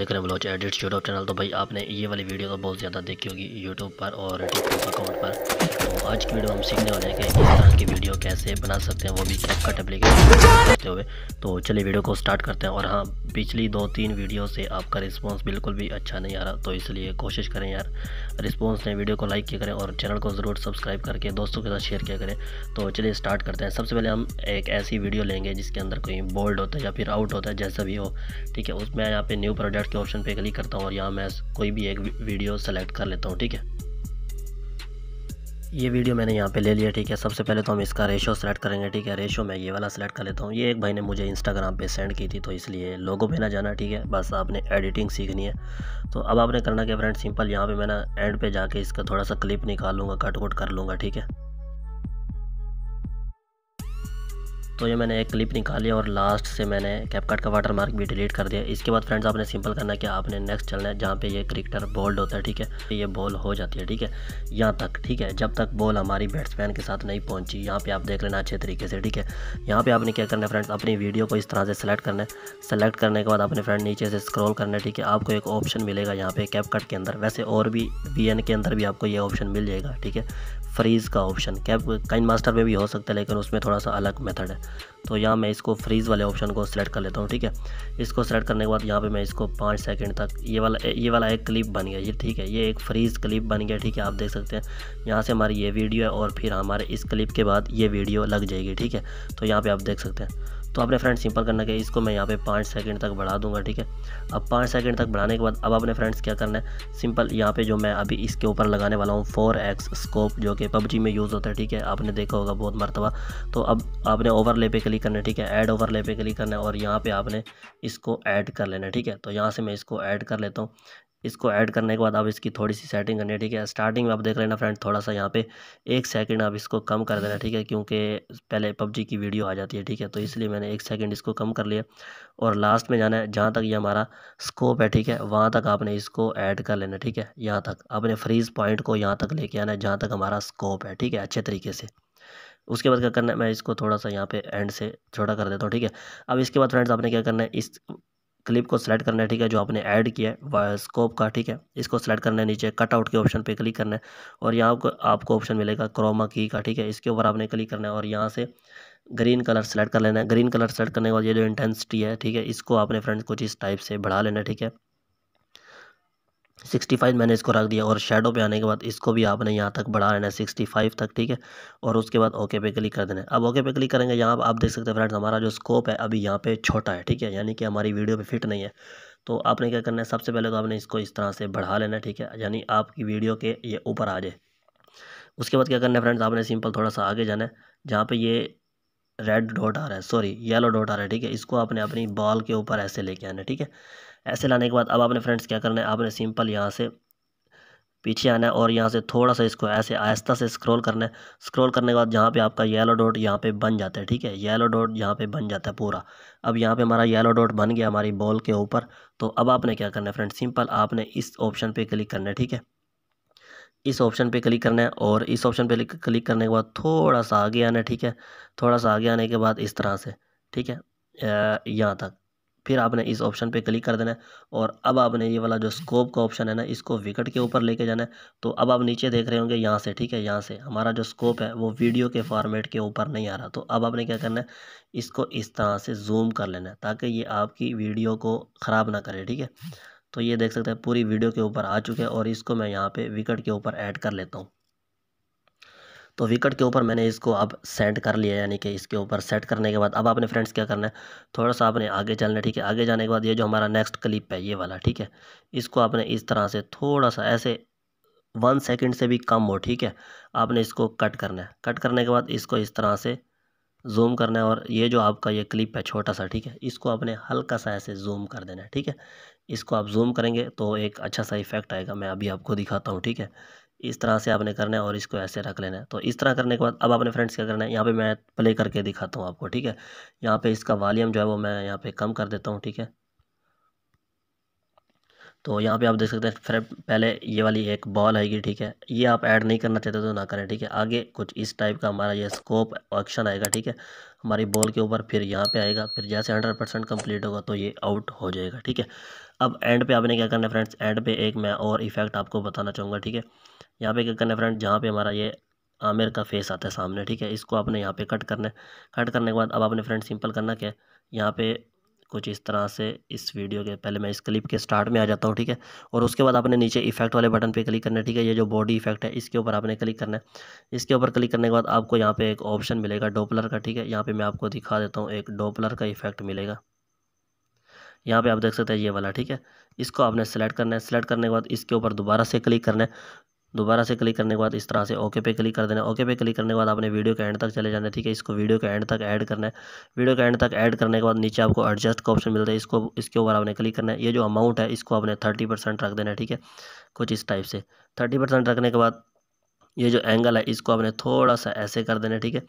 देख रहे हैं ब्लॉच एडिट यूट्यूब चैनल तो भाई आपने ये वाली वीडियो तो बहुत ज़्यादा देखी होगी यूट्यूब पर और टिकटॉक अकाउंट पर तो आज की वीडियो हम सीखने वाले हैं कि इस तरह की वीडियो कैसे बना सकते हैं वो भी कैपकट एप्लीकेशन हुए तो चलिए वीडियो को स्टार्ट करते हैं और हाँ पिछली दो तीन वीडियो से आपका रिस्पॉन्स बिल्कुल भी अच्छा नहीं आ रहा तो इसलिए कोशिश करें यार रिस्पॉन्स लें वीडियो को लाइक किया करें और चैनल को ज़रूर सब्सक्राइब करके दोस्तों के साथ शेयर किया करें तो चलिए स्टार्ट करते हैं सबसे पहले हम एक ऐसी वीडियो लेंगे जिसके अंदर कोई बोल्ड होता है या फिर आउट होता है जैसा भी हो ठीक है उसमें यहाँ पर न्यू प्रोडक्ट के ऑप्शन पर क्लिक करता हूँ और यहाँ मैं कोई भी एक वीडियो सेलेक्ट कर लेता हूँ ठीक है ये वीडियो मैंने यहाँ पे ले लिया ठीक है सबसे पहले तो हम इसका रेशो सेलेक्ट करेंगे ठीक है रेशो मैं ये वाला सेलेक्ट कर लेता हूँ ये एक भाई ने मुझे इंस्टाग्राम पे सेंड की थी तो इसलिए लोगों पे ना जाना ठीक है बस आपने एडिटिंग सीखनी है तो अब आपने करना क्या फ्रेंड सिंपल यहाँ पे मैं ना एंड पे जाके इसका थोड़ा सा क्लिप निकाल लूँगा कट वट कर लूँगा ठीक है तो ये मैंने एक क्लिप निकाली और लास्ट से मैंने कैपकट का वाटर मार्क भी डिलीट कर दिया इसके बाद फ्रेंड्स आपने सिंपल करना कि आपने नेक्स्ट चलना है जहाँ पे ये क्रिकेटर बोल्ड होता है ठीक है ये बॉल हो जाती है ठीक है यहाँ तक ठीक है जब तक बॉल हमारी बैट्समैन के साथ नहीं पहुँची यहाँ पर आप देख लेना अच्छे तरीके से ठीक है यहाँ पर आपने क्या करना है फ्रेंड्स अपनी वीडियो को इस तरह से सेलेक्ट करना है सेलेक्ट करने के बाद अपने फ्रेंड नीचे से स्क्रॉल करना है ठीक है आपको एक ऑप्शन मिलेगा यहाँ पे कैपकट के अंदर वैसे और भी एन के अंदर भी आपको ये ऑप्शन मिल जाएगा ठीक है फ्रीज़ का ऑप्शन कैप काइन मास्टर में भी हो सकता है लेकिन उसमें थोड़ा सा अलग मेथड है तो यहाँ मैं इसको फ्रीज़ वाले ऑप्शन को सिलेक्ट कर लेता हूँ ठीक है इसको सेलेक्ट करने के बाद यहाँ पे मैं इसको पाँच सेकंड तक ये वाला ये वाला एक क्लिप बन गया ये ठीक है ये एक फ्रीज़ क्लिप बन गया ठीक है आप देख सकते हैं यहाँ से हमारी ये वीडियो है और फिर हमारे इस क्लिप के बाद ये वीडियो लग जाएगी ठीक है तो यहाँ पर आप देख सकते हैं तो आपने फ्रेंड सिंपल करना क्या इसको मैं यहाँ पे पाँच सेकंड तक बढ़ा दूंगा ठीक है अब पाँच सेकंड तक बढ़ाने के बाद अब आपने फ्रेंड्स क्या करना है सिंपल यहाँ पे जो मैं अभी इसके ऊपर लगाने वाला हूँ फोर एक्स स्कोप जो कि पबजी में यूज़ होता है ठीक है आपने देखा होगा बहुत मरतबा तो अब आपने ओवर पे क्लिक करना है ठीक है ऐड ओवर पे क्लिक करना है और यहाँ पर आपने इसको ऐड कर लेना ठीक है तो यहाँ से मैं इसको ऐड कर लेता हूँ इसको ऐड करने के बाद आप इसकी थोड़ी सी सेटिंग करनी है ठीक है स्टार्टिंग में आप देख लेना फ्रेंड थोड़ा सा यहाँ पे एक सेकंड आप इसको कम कर देना ठीक है क्योंकि पहले पबजी की वीडियो आ जाती है ठीक है तो इसलिए मैंने एक सेकंड इसको कम कर लिया और लास्ट में जाना है जहाँ तक ये हमारा स्कोप है ठीक है वहाँ तक आपने इसको ऐड कर लेना ठीक है यहाँ तक आपने फ्रीज़ पॉइंट को यहाँ तक लेके आना है जहाँ तक हमारा स्कोप है ठीक है अच्छे तरीके से उसके बाद क्या करना है मैं इसको थोड़ा सा यहाँ पे एंड से छोटा कर देता हूँ ठीक है अब इसके बाद फ्रेंड्स आपने क्या करना है इस क्लिप को सेलेक्ट करना है ठीक है जो आपने ऐड किया है स्कोप का ठीक है इसको सेलेक्ट करना है नीचे कटआउट के ऑप्शन पे क्लिक करना है और यहाँ आपको आपको ऑप्शन मिलेगा क्रोमा की का ठीक है इसके ऊपर आपने क्लिक करना है और यहाँ से ग्रीन कलर सेलेक्ट कर लेना है ग्रीन कलर सेलेक्ट करने के बाद ये जो इंटेंसिटी है ठीक है इसको आपने फ्रेंड्स कुछ इस टाइप से बढ़ा लेना ठीक है सिक्सटी फाइव मैंने इसको रख दिया और शेडो पे आने के बाद इसको भी आपने यहाँ तक बढ़ा लेना है सिक्सटी फाइव तक ठीक है और उसके बाद ओके पे क्लिक कर देना है अब ओके पे क्लिक करेंगे यहाँ आप देख सकते हैं फ्रेंड्स हमारा जो स्कोप है अभी यहाँ पे छोटा है ठीक है यानी कि हमारी वीडियो पे फिट नहीं है तो आपने क्या करना है सबसे पहले तो आपने इसको इस तरह से बढ़ा लेना है ठीक है यानी आपकी वीडियो के ये ऊपर आ जाए उसके बाद क्या करना है फ्रेंड्स आपने सिंपल थोड़ा सा आगे जाना है जहाँ पर ये रेड डॉट आ रहा है सॉरी येलो डॉट आ रहा है ठीक है इसको आपने अपनी बॉल के ऊपर ऐसे लेके आना है ठीक है ऐसे लाने के बाद अब आपने फ्रेंड्स क्या करना है आपने सिंपल यहाँ से पीछे आना है और यहाँ से थोड़ा सा इसको ऐसे आहिस्ता से स्क्रॉल करना है स्क्रॉल करने के बाद जहाँ पे आपका येलो डॉट यहाँ पे बन जाता है ठीक है येलो डॉट यहाँ पे बन जाता है पूरा अब यहाँ पे हमारा येलो डॉट बन गया हमारी बॉल के ऊपर तो अब आपने क्या करना है फ्रेंड सिंपल आपने इस ऑप्शन पर क्लिक करना है ठीक है इस ऑप्शन पर क्लिक करना है और इस ऑप्शन पर क्लिक करने के बाद थोड़ा सा आगे आना है ठीक है थोड़ा सा आगे आने के बाद इस तरह से ठीक है यहाँ तक फिर आपने इस ऑप्शन पे क्लिक कर देना है और अब आपने ये वाला जो स्कोप का ऑप्शन है ना इसको विकेट के ऊपर लेके जाना है तो अब आप नीचे देख रहे होंगे यहाँ से ठीक है यहाँ से हमारा जो स्कोप है वो वीडियो के फॉर्मेट के ऊपर नहीं आ रहा तो अब आपने क्या करना है इसको इस तरह से जूम कर लेना है ताकि ये आपकी वीडियो को ख़राब ना करे ठीक है तो ये देख सकते हैं पूरी वीडियो के ऊपर आ चुके हैं और इसको मैं यहाँ पर विकेट के ऊपर ऐड कर लेता हूँ तो विकेट के ऊपर मैंने इसको अब सेंड कर लिया यानी कि इसके ऊपर सेट करने के बाद अब आपने फ्रेंड्स क्या करना है थोड़ा सा आपने आगे चलना है ठीक है आगे जाने के बाद ये जो हमारा नेक्स्ट क्लिप है ये वाला ठीक है इसको आपने इस तरह से थोड़ा सा ऐसे वन सेकेंड से भी कम हो ठीक है आपने इसको कट करना है कट करने के बाद इसको इस तरह से जूम करना है और ये जो आपका ये क्लिप है छोटा सा ठीक है इसको आपने हल्का सा ऐसे जूम कर देना है ठीक है इसको आप जूम करेंगे तो एक अच्छा सा इफेक्ट आएगा मैं अभी आपको दिखाता हूँ ठीक है इस तरह से आपने करना है और इसको ऐसे रख लेना है तो इस तरह करने के बाद अब आपने फ्रेंड्स क्या करना है यहाँ पे मैं प्ले करके दिखाता हूँ आपको ठीक है यहाँ पे इसका वॉल्यूम जो है वो मैं यहाँ पे कम कर देता हूँ ठीक है तो यहाँ पे आप देख सकते हैं फिर पहले ये वाली एक बॉल आएगी ठीक है ये आप ऐड नहीं करना चाहते तो ना करें ठीक है आगे कुछ इस टाइप का हमारा ये स्कोप एक्शन आएगा ठीक है हमारी बॉल के ऊपर फिर यहाँ पे आएगा फिर जैसे हंड्रेड परसेंट कम्प्लीट होगा तो ये आउट हो जाएगा ठीक है अब एंड पे आपने क्या करना है फ्रेंड्स एंड पे एक मैं और इफेक्ट आपको बताना चाहूँगा ठीक है यहाँ पे क्या करना है फ्रेंड जहाँ पे हमारा ये आमिर का फेस आता है सामने ठीक है इसको आपने यहाँ पे कट करना है कट करने के बाद अब आपने फ्रेंड सिंपल करना क्या है यहाँ पे कुछ इस तरह से इस वीडियो के पहले मैं इस क्लिप के स्टार्ट में आ जाता हूँ ठीक है और उसके बाद आपने नीचे इफेक्ट वाले बटन पे क्लिक करना है ठीक है ये जो बॉडी इफेक्ट है इसके ऊपर आपने क्लिक करना है इसके ऊपर क्लिक करने के बाद आपको यहाँ पे एक ऑप्शन मिलेगा डोपलर का ठीक है यहाँ पे मैं आपको दिखा देता हूँ एक डोपलर का इफेक्ट मिलेगा यहाँ पे आप देख सकते हैं ये वाला ठीक है इसको आपने सेलेक्ट करना है सेलेक्ट करने के बाद इसके ऊपर दोबारा से क्लिक करना है दोबारा से क्लिक करने के बाद इस तरह से ओके पे क्लिक कर देना ओके पे क्लिक करने के बाद आपने वीडियो के एंड तक चले जाना ठीक है इसको वीडियो के एंड तक ऐड करना है वीडियो के एंड तक ऐड करने के बाद नीचे आपको एडजस्ट का ऑप्शन मिलता है इसको इसके ऊपर आपने क्लिक करना है ये जो अमाउंट है इसको आपने थर्टी परसेंट रख देना है ठीक है कुछ इस टाइप से थर्टी परसेंट रखने के बाद ये जो एंगल है इसको आपने थोड़ा सा ऐसे कर देना ठीक है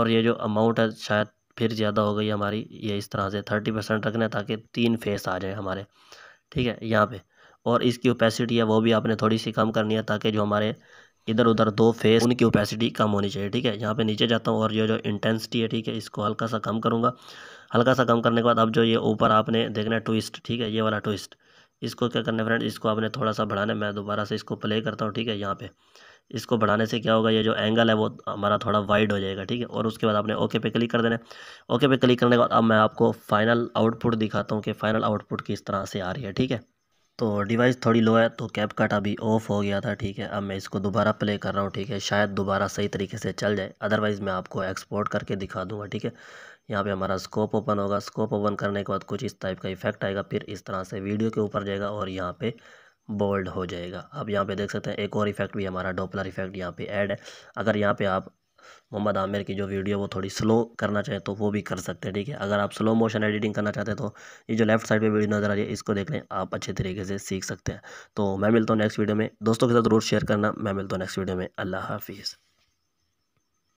और ये जो अमाउंट है शायद फिर ज़्यादा हो गई हमारी ये इस तरह से थर्टी परसेंट रखना है ताकि तीन फेस आ जाए हमारे ठीक है यहाँ पे और इसकी ओपेसिटी है वो भी आपने थोड़ी सी कम करनी है ताकि जो हमारे इधर उधर दो फेस उनकी ओपेसिटी कम होनी चाहिए ठीक है यहाँ पे नीचे जाता हूँ और ये जो इंटेंसिटी है ठीक है इसको हल्का सा कम करूँगा हल्का सा कम करने के बाद अब जो ये ऊपर आपने देखना है ट्विस्ट ठीक है ये वाला ट्विस्ट इसको क्या करना है फ्रेंड इसको आपने थोड़ा सा बढ़ाना है मैं दोबारा से इसको प्ले करता हूँ ठीक है यहाँ पे इसको बढ़ाने से क्या होगा ये जो एंगल है वो हमारा थोड़ा वाइड हो जाएगा ठीक है और उसके बाद आपने ओके पे क्लिक कर देना है ओके पे क्लिक करने के बाद अब मैं आपको फाइनल आउटपुट दिखाता हूँ कि फाइनल आउटपुट किस तरह से आ रही है ठीक है तो डिवाइस थोड़ी लो है तो कैप कट अभी ऑफ हो गया था ठीक है अब मैं इसको दोबारा प्ले कर रहा हूँ ठीक है शायद दोबारा सही तरीके से चल जाए अदरवाइज़ मैं आपको एक्सपोर्ट करके दिखा दूँगा ठीक है यहाँ पे हमारा स्कोप ओपन होगा स्कोप ओपन करने के बाद कुछ इस टाइप का इफेक्ट आएगा फिर इस तरह से वीडियो के ऊपर जाएगा और यहाँ पर बोल्ड हो जाएगा आप यहाँ पे देख सकते हैं एक और इफेक्ट भी हमारा डोपलर इफेक्ट यहाँ पे ऐड है अगर यहाँ पे आप मोहम्मद आमिर की जो वीडियो वो थोड़ी स्लो करना चाहे तो वो भी कर सकते हैं ठीक है अगर आप स्लो मोशन एडिटिंग करना चाहते हैं तो ये जो लेफ्ट साइड पे वीडियो नज़र आ रही है इसको देख लें आप अच्छे तरीके से सीख सकते हैं तो मैं मिलता हूँ नेक्स्ट वीडियो में दोस्तों के साथ ज़रूर शेयर करना मैं मिलता हूँ नेक्स्ट वीडियो में अल्लाह हाफिज़